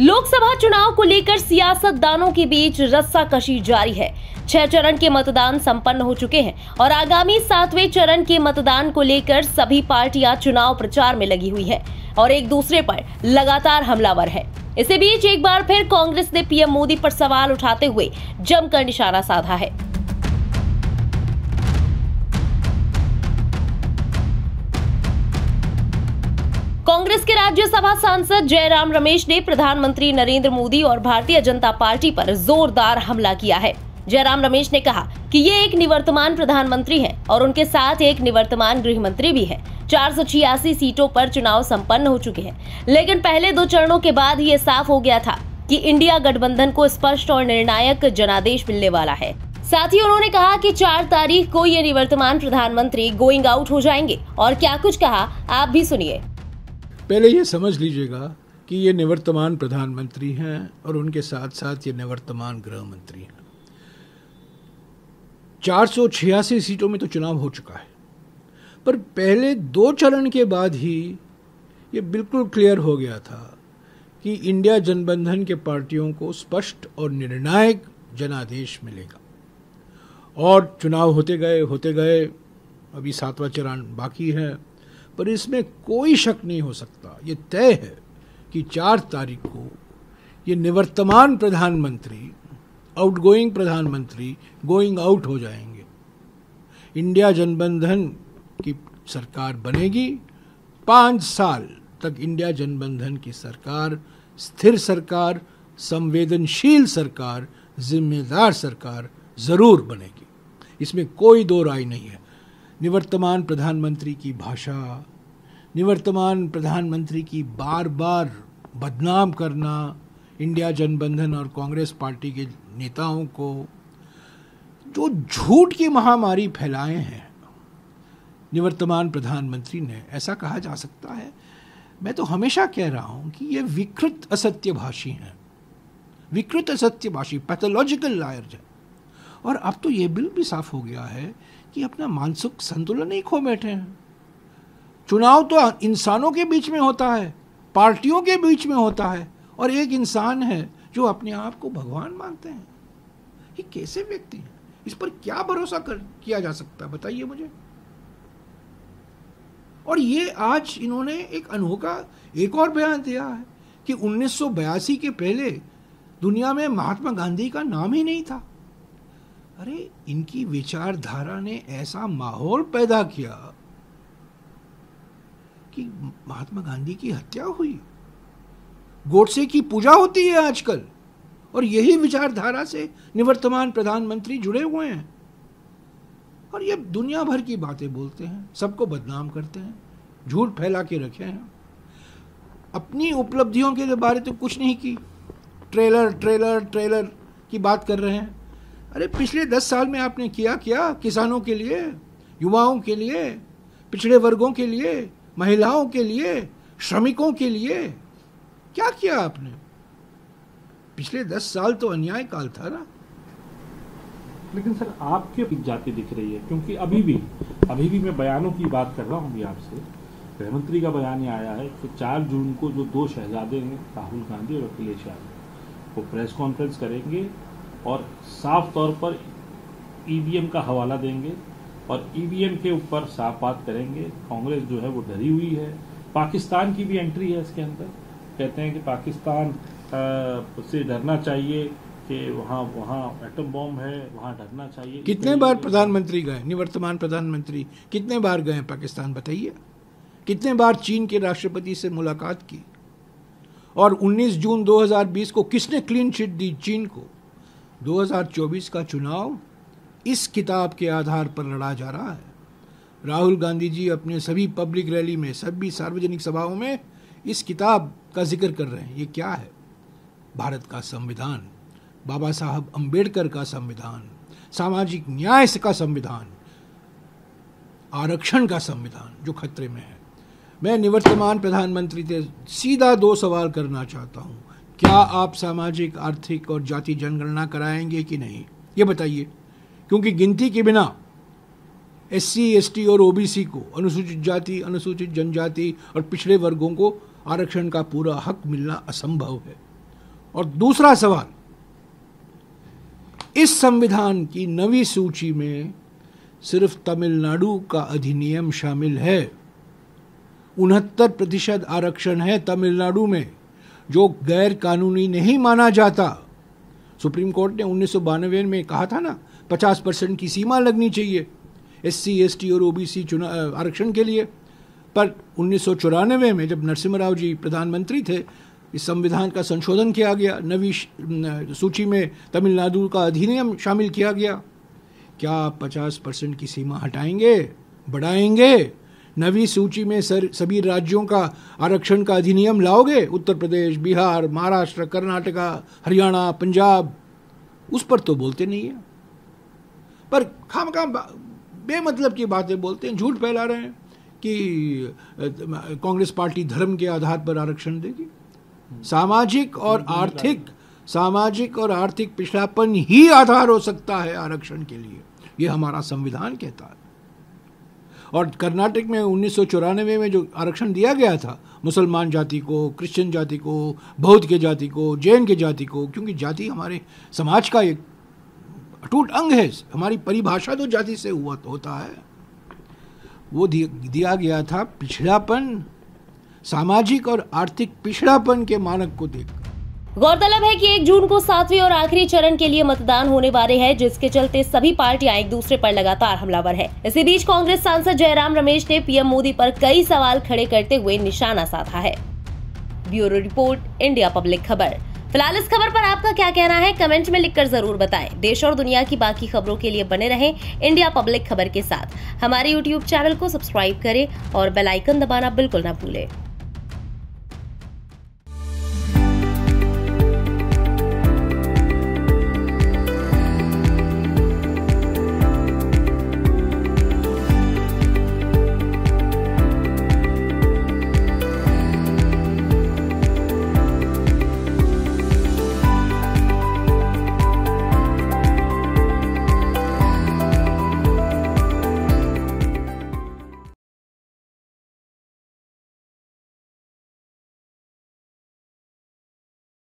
लोकसभा चुनाव को लेकर सियासतदानों के बीच रस्सा कशी जारी है छह चरण के मतदान संपन्न हो चुके हैं और आगामी सातवें चरण के मतदान को लेकर सभी पार्टियां चुनाव प्रचार में लगी हुई है और एक दूसरे पर लगातार हमलावर है इसी बीच एक बार फिर कांग्रेस ने पीएम मोदी पर सवाल उठाते हुए जमकर निशाना साधा है कांग्रेस के राज्यसभा सांसद जयराम रमेश ने प्रधानमंत्री नरेंद्र मोदी और भारतीय जनता पार्टी पर जोरदार हमला किया है जयराम रमेश ने कहा कि ये एक निवर्तमान प्रधानमंत्री हैं और उनके साथ एक निवर्तमान गृह मंत्री भी है चार सीटों पर चुनाव संपन्न हो चुके हैं लेकिन पहले दो चरणों के बाद ये साफ हो गया था कि इंडिया गठबंधन को स्पष्ट और निर्णायक जनादेश मिलने वाला है साथ ही उन्होंने कहा कि चार तारीख को ये निवर्तमान प्रधानमंत्री गोइंग आउट हो जाएंगे और क्या कुछ कहा आप भी सुनिए पहले ये समझ लीजिएगा कि ये निवर्तमान प्रधानमंत्री हैं और उनके साथ साथ ये निवर्तमान गृह मंत्री हैं चार सीटों में तो चुनाव हो चुका है पर पहले दो चरण के बाद ही ये बिल्कुल क्लियर हो गया था कि इंडिया जनबंधन के पार्टियों को स्पष्ट और निर्णायक जनादेश मिलेगा और चुनाव होते गए होते गए अभी सातवां चरण बाकी है पर इसमें कोई शक नहीं हो सकता ये तय है कि चार तारीख को ये निवर्तमान प्रधानमंत्री आउट गोइंग प्रधानमंत्री गोइंग आउट हो जाएंगे इंडिया जनबंधन की सरकार बनेगी पाँच साल तक इंडिया जनबंधन की सरकार स्थिर सरकार संवेदनशील सरकार जिम्मेदार सरकार ज़रूर बनेगी इसमें कोई दो राय नहीं है निवर्तमान प्रधानमंत्री की भाषा निवर्तमान प्रधानमंत्री की बार बार बदनाम करना इंडिया जनबंधन और कांग्रेस पार्टी के नेताओं को जो झूठ की महामारी फैलाए हैं निवर्तमान प्रधानमंत्री ने ऐसा कहा जा सकता है मैं तो हमेशा कह रहा हूँ कि ये विकृत असत्यभाषी हैं विकृत असत्यभाषी पैथोलॉजिकल लायर हैं और अब तो ये बिल भी साफ हो गया है कि अपना मानसिक संतुलन ही खो बैठे हैं चुनाव तो इंसानों के बीच में होता है पार्टियों के बीच में होता है और एक इंसान है जो अपने आप को भगवान मानते हैं ये कैसे व्यक्ति हैं इस पर क्या भरोसा कर किया जा सकता है बताइए मुझे और ये आज इन्होंने एक अनोखा एक और बयान दिया है कि उन्नीस के पहले दुनिया में महात्मा गांधी का नाम ही नहीं था अरे इनकी विचारधारा ने ऐसा माहौल पैदा किया कि महात्मा गांधी की हत्या हुई गोडसे की पूजा होती है आजकल और यही विचारधारा से निवर्तमान प्रधानमंत्री जुड़े हुए हैं और ये दुनिया भर की बातें बोलते हैं सबको बदनाम करते हैं झूठ फैला के रखे हैं अपनी उपलब्धियों के बारे तो कुछ नहीं की ट्रेलर ट्रेलर ट्रेलर की बात कर रहे हैं अरे पिछले दस साल में आपने किया क्या किसानों के लिए युवाओं के लिए पिछड़े वर्गों के लिए महिलाओं के लिए श्रमिकों के लिए क्या किया आपने पिछले दस साल तो अन्याय काल था ना लेकिन सर आपके जाति दिख रही है क्योंकि अभी भी अभी भी मैं बयानों की बात कर रहा हूँ अभी आपसे गृहमंत्री का बयान ये आया है कि चार जून को जो दो शहजादे हैं राहुल गांधी और अखिलेश यादव वो प्रेस कॉन्फ्रेंस करेंगे और साफ तौर पर ईवीएम e का हवाला देंगे और ईवीएम e के ऊपर साफ बात करेंगे कांग्रेस जो है वो डरी हुई है पाकिस्तान की भी एंट्री है इसके अंदर कहते हैं कि पाकिस्तान से डरना चाहिए कि वहाँ वहाँ एटम बॉम्ब है वहाँ डरना चाहिए कितने बार प्रधानमंत्री गए निवर्तमान प्रधानमंत्री कितने बार गए पाकिस्तान बताइए कितने बार चीन के राष्ट्रपति से मुलाकात की और 19 जून 2020 को किसने क्लीन चिट दी चीन को 2024 का चुनाव इस किताब के आधार पर लड़ा जा रहा है राहुल गांधी जी अपने सभी पब्लिक रैली में सभी सार्वजनिक सभाओं में इस किताब का जिक्र कर रहे हैं ये क्या है भारत का संविधान बाबा साहब अंबेडकर का संविधान सामाजिक न्याय का संविधान आरक्षण का संविधान जो खतरे में है मैं निवर्तमान प्रधानमंत्री से सीधा दो सवाल करना चाहता हूं क्या आप सामाजिक आर्थिक और जाति जनगणना कराएंगे कि नहीं ये बताइए क्योंकि गिनती के बिना एस सी और ओबीसी को अनुसूचित जाति अनुसूचित जनजाति और पिछड़े वर्गों को आरक्षण का पूरा हक मिलना असंभव है और दूसरा सवाल इस संविधान की नवी सूची में सिर्फ तमिलनाडु का अधिनियम शामिल है उनहत्तर प्रतिशत आरक्षण है तमिलनाडु में जो गैर कानूनी नहीं माना जाता सुप्रीम कोर्ट ने उन्नीस में कहा था ना 50 परसेंट की सीमा लगनी चाहिए एस सी एस टी और ओ बी सी चुना आरक्षण के लिए पर उन्नीस में जब नरसिम्हा राव जी प्रधानमंत्री थे इस संविधान का संशोधन किया गया नवी सूची में तमिलनाडु का अधिनियम शामिल किया गया क्या आप पचास परसेंट की सीमा हटाएंगे बढ़ाएंगे नवी सूची में सर सभी राज्यों का आरक्षण का अधिनियम लाओगे उत्तर प्रदेश बिहार महाराष्ट्र कर्नाटका हरियाणा पंजाब उस पर तो बोलते नहीं है पर खाम खाम बेमतलब की बातें बोलते हैं झूठ फैला रहे हैं कि कांग्रेस पार्टी धर्म के आधार पर आरक्षण देगी सामाजिक और आर्थिक सामाजिक और आर्थिक पिछड़ापन ही आधार हो सकता है आरक्षण के लिए ये हमारा संविधान कहता है और कर्नाटक में उन्नीस में जो आरक्षण दिया गया था मुसलमान जाति को क्रिश्चियन जाति को बौद्ध के जाति को जैन के जाति को क्योंकि जाति हमारे समाज का एक अटूट अंग है हमारी परिभाषा तो जाति से हुआ तो होता है वो दिया गया था पिछड़ापन सामाजिक और आर्थिक पिछड़ापन के मानक को देखकर गौरतलब है कि एक जून को सातवें और आखिरी चरण के लिए मतदान होने वाले हैं जिसके चलते सभी पार्टियां एक दूसरे पर लगातार हमलावर है इसी बीच कांग्रेस सांसद जयराम रमेश ने पीएम मोदी पर कई सवाल खड़े करते हुए निशाना साधा है ब्यूरो रिपोर्ट इंडिया पब्लिक खबर फिलहाल इस खबर पर आपका क्या कहना है कमेंट में लिखकर जरूर बताएं देश और दुनिया की बाकी खबरों के लिए बने रहें इंडिया पब्लिक खबर के साथ हमारे यूट्यूब चैनल को सब्सक्राइब करें और बेलाइकन दबाना बिल्कुल ना भूलें